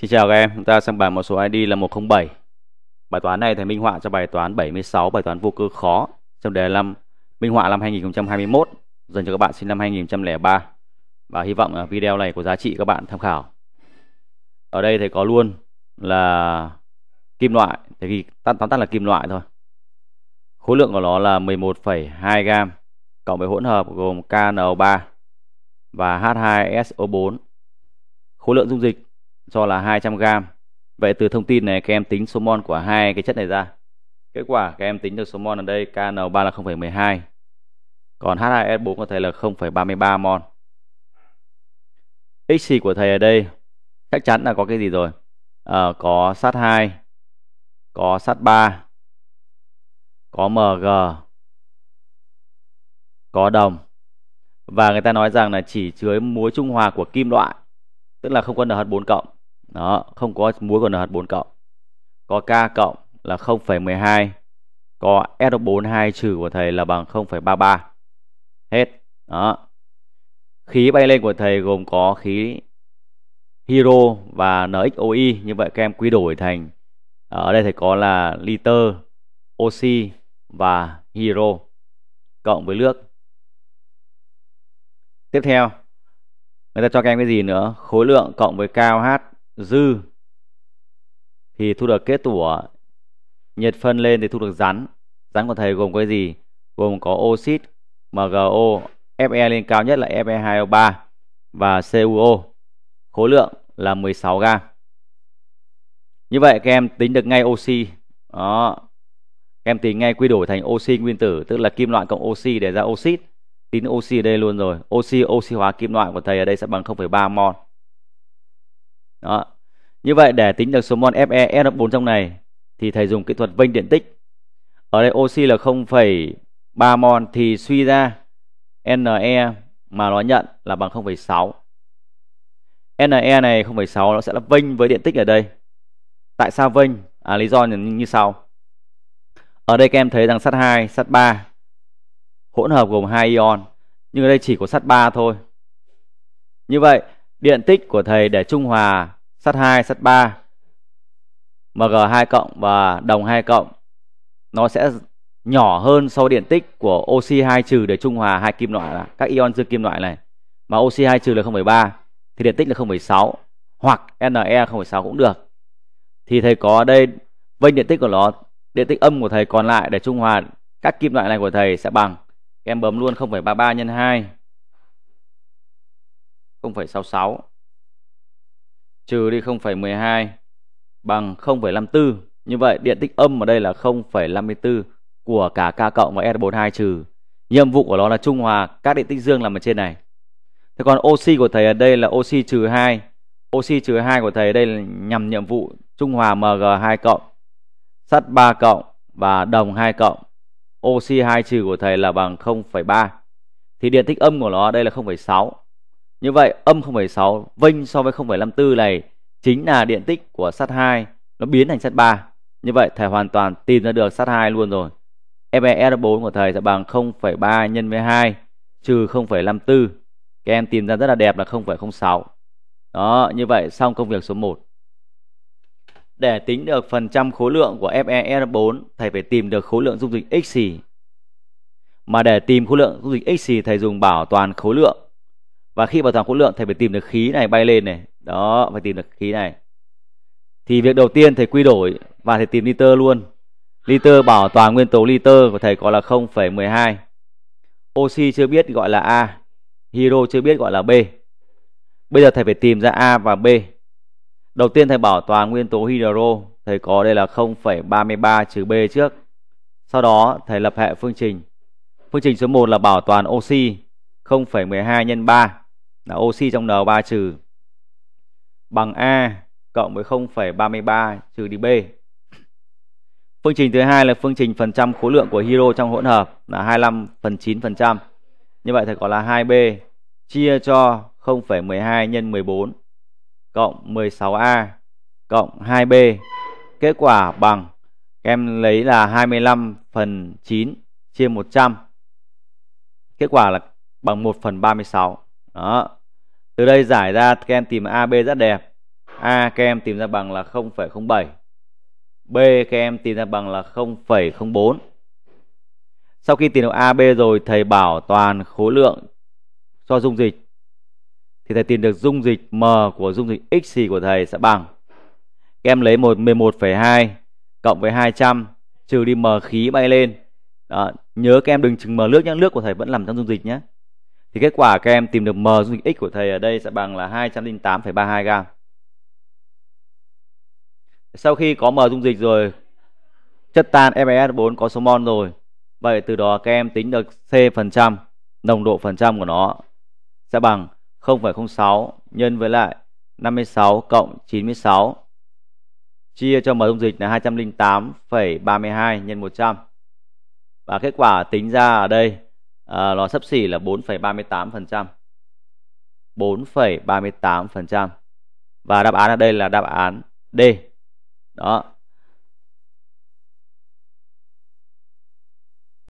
Xin chào các em, chúng ta sang bảng một số ID là 107. Bài toán này thầy minh họa cho bài toán 76, bài toán vô cơ khó trong đề năm minh họa năm 2021 dành cho các bạn sinh năm 2003. Và hy vọng video này có giá trị các bạn tham khảo. Ở đây thầy có luôn là kim loại, thầy ghi tắt tóm tắt là kim loại thôi. Khối lượng của nó là 11,2 gram cộng với hỗn hợp gồm KNO3 và H2SO4. Khối lượng dung dịch cho là 200 gram. Vậy từ thông tin này các em tính số mol của hai cái chất này ra. Kết quả các em tính được số mol ở đây KN3 là 0,12. Còn H2S4 của thầy là 0,33 mol. Xì của thầy ở đây chắc chắn là có cái gì rồi. À, có sắt 2, có sắt 3, có MG, có đồng. Và người ta nói rằng là chỉ chứa muối trung hòa của kim loại, tức là không có NH4 cộng đó không có muối còn hạt 4 cộng có K cộng là 0,12 có S42 trừ của thầy là bằng 0,33 hết đó khí bay lên của thầy gồm có khí hiro và NXOI như vậy các em quy đổi thành ở đây thầy có là liter oxy và hiro cộng với nước tiếp theo người ta cho các em cái gì nữa khối lượng cộng với KOH dư thì thu được kết tủa nhiệt phân lên thì thu được rắn rắn của thầy gồm cái gì gồm có oxit MgO Fe lên cao nhất là Fe2O3 và CuO khối lượng là 16 g như vậy các em tính được ngay oxy đó các em tính ngay quy đổi thành oxy nguyên tử tức là kim loại cộng oxy để ra oxit tính oxy ở đây luôn rồi oxy oxy hóa kim loại của thầy ở đây sẽ bằng 0,3 mol đó như vậy để tính được số mol Fe S4 trong này thì thầy dùng kỹ thuật vênh điện tích ở đây oxy là 0,3 mol thì suy ra Ne mà nó nhận là bằng 0,6 Ne này 0,6 nó sẽ là vênh với điện tích ở đây tại sao vênh à, lý do như sau ở đây các em thấy rằng sắt 2 sắt 3 hỗn hợp gồm hai ion nhưng ở đây chỉ có sắt 3 thôi như vậy điện tích của thầy để trung hòa sắt 2, sắt 3, Mg2 cộng và đồng 2 cộng nó sẽ nhỏ hơn so với điện tích của oxy2 trừ để trung hòa hai kim loại là các ion dương kim loại này mà oxy2 trừ là 0,3 thì điện tích là 0,6 hoặc NE 0,6 cũng được. Thì thầy có đây vênh điện tích của nó, điện tích âm của thầy còn lại để trung hòa các kim loại này của thầy sẽ bằng em bấm luôn 0,33 nhân 2 0,66 trừ đi 0,12 bằng 0,54. Như vậy điện tích âm ở đây là 0,54 của cả K cộng và S42 trừ. Nhiệm vụ của nó là trung hòa các điện tích dương nằm ở trên này. Thế còn oxy của thầy ở đây là oxy trừ 2. Oxy trừ 2 của thầy ở đây là nhằm nhiệm vụ trung hòa Mg2 cộng, sắt 3 cộng và đồng 2 cộng. Oxy 2 trừ của thầy là bằng 0,3. Thì điện tích âm của nó ở đây là 0,6 như vậy âm 0,6 vinh so với 0,54 này chính là điện tích của sắt 2 nó biến thành sắt 3. Như vậy thầy hoàn toàn tìm ra được sắt 2 luôn rồi. FER4 của thầy sẽ bằng 0,3 nhân với 2 trừ 0,54. Các em tìm ra rất là đẹp là 0,06. Đó, như vậy xong công việc số 1. Để tính được phần trăm khối lượng của FER4, thầy phải tìm được khối lượng dung dịch x xì. Mà để tìm khối lượng dung dịch x xì thầy dùng bảo toàn khối lượng và khi bảo toàn khối lượng thầy phải tìm được khí này bay lên này đó phải tìm được khí này thì việc đầu tiên thầy quy đổi và thầy tìm liter luôn liter bảo toàn nguyên tố liter của thầy có là 0,12 oxy chưa biết gọi là a hydro chưa biết gọi là b bây giờ thầy phải tìm ra a và b đầu tiên thầy bảo toàn nguyên tố hydro thầy có đây là 0,33 trừ b trước sau đó thầy lập hệ phương trình phương trình số 1 là bảo toàn oxy 0,12 nhân 3 là oxy trong N3 trừ bằng A cộng với 0,33 trừ đi B. Phương trình thứ hai là phương trình phần trăm khối lượng của hydro trong hỗn hợp là 25 phần 9 phần trăm. Như vậy thì có là 2B chia cho 0,12 nhân 14 cộng 16A cộng 2B. Kết quả bằng em lấy là 25 phần 9 chia 100. Kết quả là bằng 1 phần 36. Đó. Từ đây giải ra các em tìm AB rất đẹp. A các em tìm ra bằng là 0,07. B các em tìm ra bằng là 0,04. Sau khi tìm được AB rồi thầy bảo toàn khối lượng cho dung dịch thì thầy tìm được dung dịch M của dung dịch x xì của thầy sẽ bằng các em lấy 11,2 cộng với 200 trừ đi M khí bay lên. Đó, nhớ các em đừng chừng M nước nhé, nước của thầy vẫn nằm trong dung dịch nhé thì kết quả các em tìm được m dung dịch x của thầy ở đây sẽ bằng là 208,32 gam sau khi có m dung dịch rồi chất tan FeS4 có số mol rồi vậy từ đó các em tính được C phần trăm nồng độ phần trăm của nó sẽ bằng 0,06 nhân với lại 56 cộng 96 chia cho m dung dịch là 208,32 nhân 100 và kết quả tính ra ở đây à, ờ, nó sấp xỉ là 4,38%. 4,38% và đáp án ở đây là đáp án D. Đó,